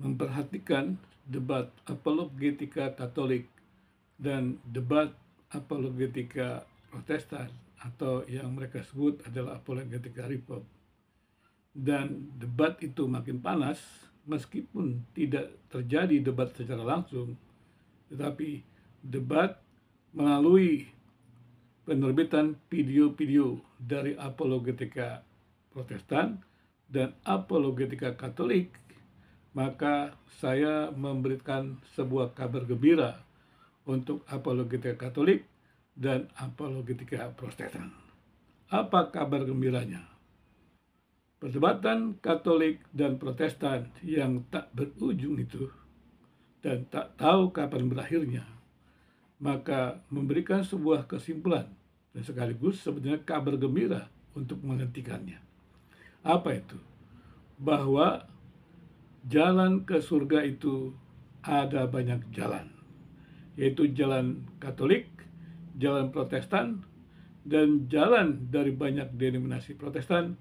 memperhatikan debat apologetika Katolik dan debat apologetika Protestan atau yang mereka sebut adalah apologetika Reform. Dan debat itu makin panas meskipun tidak terjadi debat secara langsung, tetapi debat melalui penerbitan video-video dari apologetika Protestan dan apologetika Katolik maka saya memberikan sebuah kabar gembira untuk apologetika Katolik dan apologetika Protestan. Apa kabar gembiranya? Perdebatan Katolik dan Protestan yang tak berujung itu dan tak tahu kapan berakhirnya, maka memberikan sebuah kesimpulan dan sekaligus sebenarnya kabar gembira untuk menghentikannya. Apa itu? Bahwa jalan ke surga itu ada banyak jalan, yaitu jalan Katolik, jalan Protestan, dan jalan dari banyak denominasi Protestan,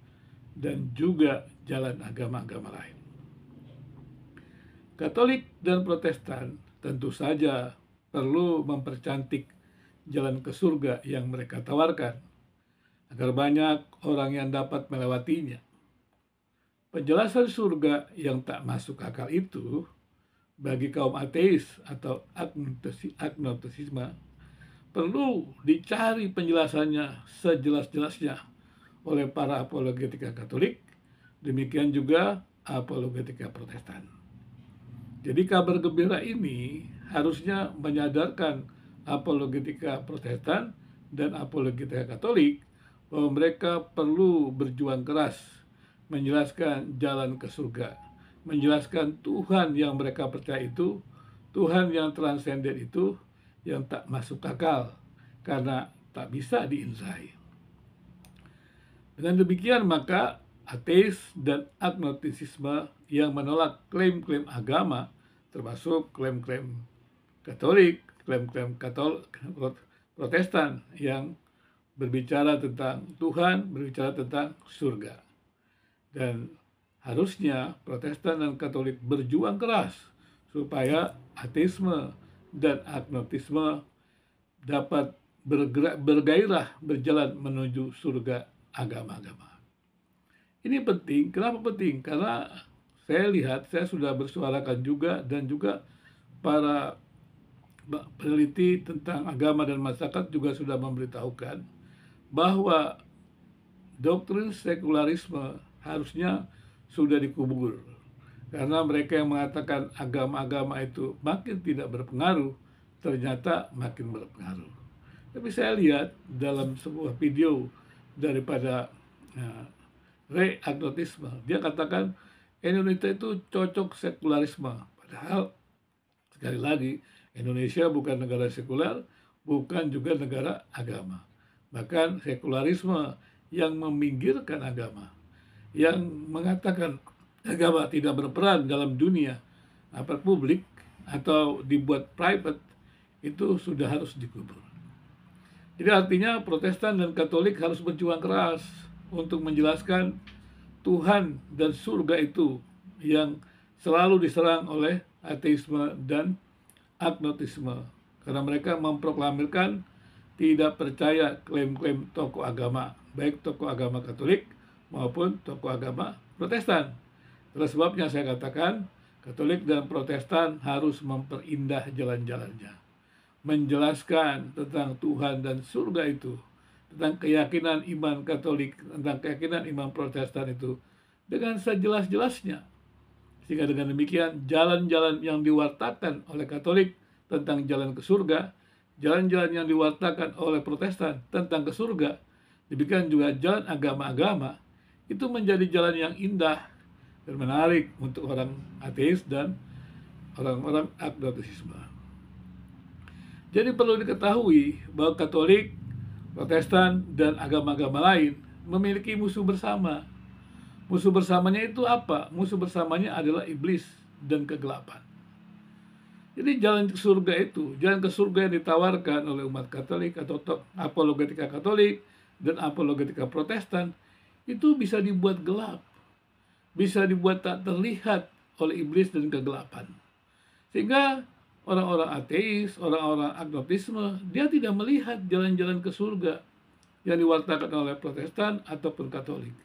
dan juga jalan agama-agama lain. Katolik dan Protestan tentu saja perlu mempercantik jalan ke surga yang mereka tawarkan, agar banyak orang yang dapat melewatinya. Penjelasan surga yang tak masuk akal itu bagi kaum ateis atau agnostisisme perlu dicari penjelasannya sejelas-jelasnya oleh para apologetika Katolik, demikian juga apologetika Protestan. Jadi kabar gembira ini harusnya menyadarkan apologetika Protestan dan apologetika Katolik bahwa mereka perlu berjuang keras menjelaskan jalan ke surga, menjelaskan Tuhan yang mereka percaya itu, Tuhan yang transenden itu, yang tak masuk akal karena tak bisa diinsai. Dengan demikian maka ateis dan agnostisisme yang menolak klaim-klaim agama termasuk klaim-klaim Katolik, klaim-klaim Katol Protestan yang berbicara tentang Tuhan, berbicara tentang surga. Dan harusnya Protestan dan Katolik berjuang keras supaya ateisme dan agnostisme dapat bergerak, bergairah berjalan menuju surga agama-agama. Ini penting. Kenapa penting? Karena saya lihat, saya sudah bersuarakan juga dan juga para peneliti tentang agama dan masyarakat juga sudah memberitahukan bahwa doktrin sekularisme harusnya sudah dikubur. Karena mereka yang mengatakan agama-agama itu makin tidak berpengaruh, ternyata makin berpengaruh. Tapi saya lihat dalam sebuah video daripada uh, Ray Agnotisme, dia katakan Indonesia itu cocok sekularisme. Padahal, sekali lagi, Indonesia bukan negara sekuler, bukan juga negara agama. Bahkan sekularisme yang meminggirkan agama yang mengatakan agama tidak berperan dalam dunia apa publik atau dibuat private itu sudah harus dikubur. Jadi artinya Protestan dan Katolik harus berjuang keras untuk menjelaskan Tuhan dan surga itu yang selalu diserang oleh ateisme dan agnotisme karena mereka memproklamirkan tidak percaya klaim-klaim tokoh agama, baik tokoh agama Katolik maupun tokoh agama Protestan. Oleh sebabnya saya katakan Katolik dan Protestan harus memperindah jalan-jalannya. Menjelaskan tentang Tuhan dan surga itu, tentang keyakinan iman Katolik, tentang keyakinan iman Protestan itu dengan sejelas-jelasnya. Sehingga dengan demikian jalan-jalan yang diwartakan oleh Katolik tentang jalan ke surga, jalan-jalan yang diwartakan oleh Protestan tentang ke surga, demikian juga jalan agama-agama itu menjadi jalan yang indah dan menarik untuk orang ateis dan orang-orang agnostisisme. Jadi perlu diketahui bahwa Katolik, Protestan, dan agama-agama lain memiliki musuh bersama. Musuh bersamanya itu apa? Musuh bersamanya adalah iblis dan kegelapan. Jadi jalan ke surga itu, jalan ke surga yang ditawarkan oleh umat Katolik atau apologetika Katolik dan apologetika Protestan itu bisa dibuat gelap, bisa dibuat tak terlihat oleh iblis dan kegelapan. Sehingga orang-orang ateis, orang-orang agnostisme dia tidak melihat jalan-jalan ke surga yang diwartakan oleh Protestan ataupun Katolik.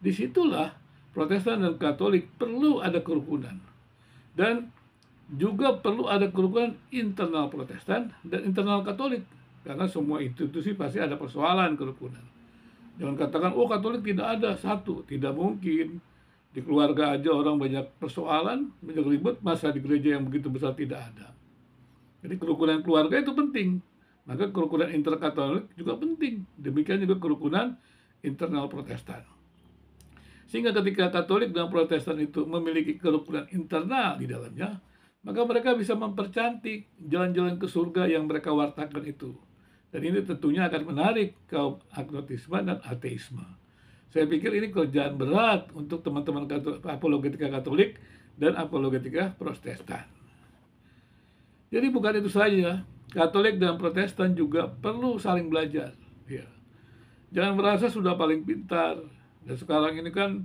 Disitulah Protestan dan Katolik perlu ada kerukunan. Dan juga perlu ada kerukunan internal Protestan dan internal Katolik. Karena semua institusi pasti ada persoalan kerukunan. Jangan katakan, oh Katolik tidak ada satu, tidak mungkin. Di keluarga aja orang banyak persoalan, banyak ribut, masa di gereja yang begitu besar tidak ada. Jadi kerukunan keluarga itu penting. Maka kerukunan interkatolik juga penting. Demikian juga kerukunan internal protestan. Sehingga ketika katolik dan protestan itu memiliki kerukunan internal di dalamnya, maka mereka bisa mempercantik jalan-jalan ke surga yang mereka wartakan itu dan ini tentunya akan menarik kaum agnostisme dan ateisme. Saya pikir ini kerjaan berat untuk teman-teman apologetika Katolik dan apologetika Protestan. Jadi bukan itu saja, Katolik dan Protestan juga perlu saling belajar. Ya. Jangan merasa sudah paling pintar. Dan sekarang ini kan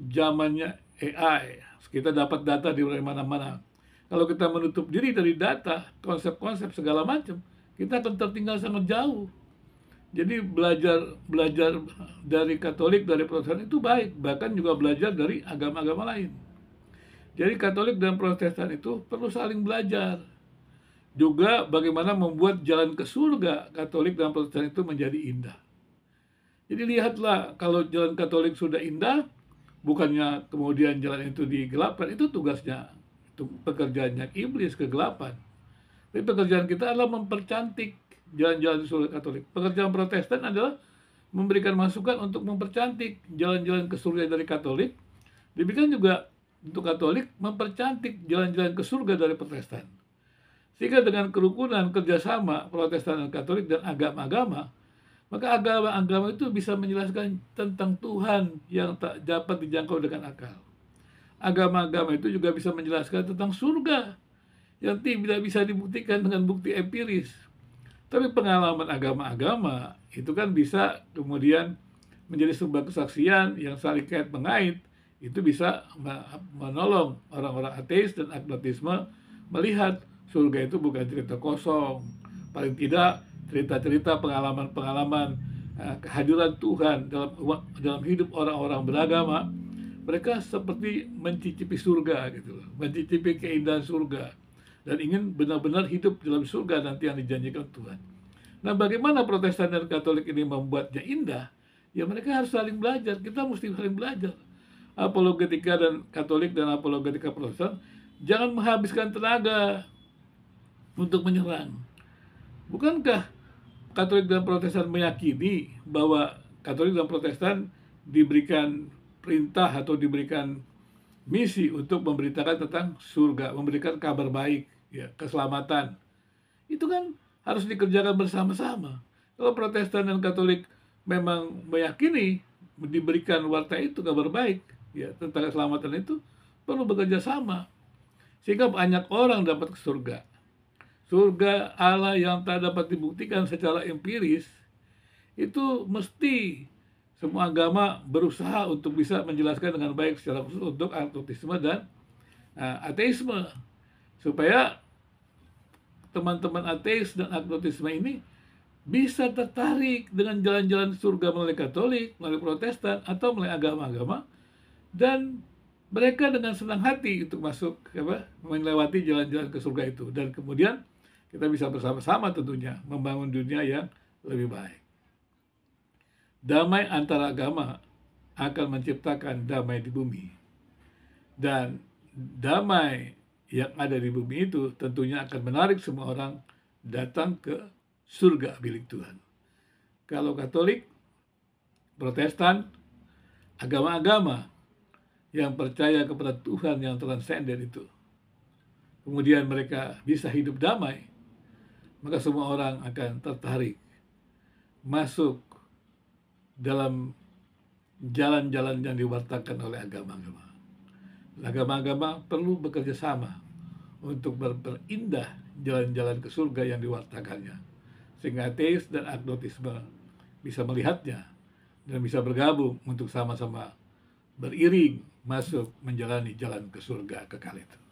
zamannya AI. Kita dapat data di mana-mana. Kalau kita menutup diri dari data, konsep-konsep segala macam, kita akan tertinggal sangat jauh. Jadi belajar belajar dari Katolik dari Protestan itu baik, bahkan juga belajar dari agama-agama lain. Jadi Katolik dan Protestan itu perlu saling belajar. Juga bagaimana membuat jalan ke surga Katolik dan Protestan itu menjadi indah. Jadi lihatlah kalau jalan Katolik sudah indah, bukannya kemudian jalan itu digelapkan, itu tugasnya, itu pekerjaannya iblis kegelapan. Jadi pekerjaan kita adalah mempercantik jalan-jalan surga Katolik. Pekerjaan Protestan adalah memberikan masukan untuk mempercantik jalan-jalan ke surga dari Katolik. Demikian juga untuk Katolik mempercantik jalan-jalan ke surga dari Protestan. Sehingga dengan kerukunan, kerjasama Protestan dan Katolik dan agama-agama, maka agama-agama itu bisa menjelaskan tentang Tuhan yang tak dapat dijangkau dengan akal. Agama-agama itu juga bisa menjelaskan tentang surga yang tidak bisa dibuktikan dengan bukti empiris. Tapi pengalaman agama-agama itu kan bisa kemudian menjadi sebuah kesaksian yang saling kait mengait itu bisa menolong orang-orang ateis dan agnostisme melihat surga itu bukan cerita kosong paling tidak cerita-cerita pengalaman-pengalaman eh, kehadiran Tuhan dalam dalam hidup orang-orang beragama mereka seperti mencicipi surga gitu mencicipi keindahan surga dan ingin benar-benar hidup dalam surga nanti yang dijanjikan Tuhan. Nah, bagaimana Protestan dan Katolik ini membuatnya indah? Ya mereka harus saling belajar. Kita mesti saling belajar. Apologetika dan Katolik dan apologetika Protestan jangan menghabiskan tenaga untuk menyerang. Bukankah Katolik dan Protestan meyakini bahwa Katolik dan Protestan diberikan perintah atau diberikan misi untuk memberitakan tentang surga, memberikan kabar baik ya, keselamatan. Itu kan harus dikerjakan bersama-sama. Kalau Protestan dan Katolik memang meyakini diberikan warta itu kabar baik ya tentang keselamatan itu perlu bekerja sama sehingga banyak orang dapat ke surga. Surga Allah yang tak dapat dibuktikan secara empiris itu mesti semua agama berusaha untuk bisa menjelaskan dengan baik secara khusus untuk antutisme dan uh, ateisme supaya teman-teman ateis dan agnostisme ini bisa tertarik dengan jalan-jalan surga melalui Katolik, melalui Protestan, atau melalui agama-agama, dan mereka dengan senang hati untuk masuk apa, melewati jalan-jalan ke surga itu, dan kemudian kita bisa bersama-sama tentunya membangun dunia yang lebih baik. Damai antara agama akan menciptakan damai di bumi, dan damai yang ada di bumi itu tentunya akan menarik semua orang datang ke surga milik Tuhan. Kalau Katolik, Protestan, agama-agama yang percaya kepada Tuhan yang transenden itu, kemudian mereka bisa hidup damai, maka semua orang akan tertarik masuk dalam jalan-jalan yang diwartakan oleh agama-agama. Agama-agama perlu bekerja sama untuk memperindah jalan-jalan ke surga yang diwartakannya, sehingga ateis dan agnotisme bisa melihatnya dan bisa bergabung untuk sama-sama beriring masuk menjalani jalan ke surga kekal itu.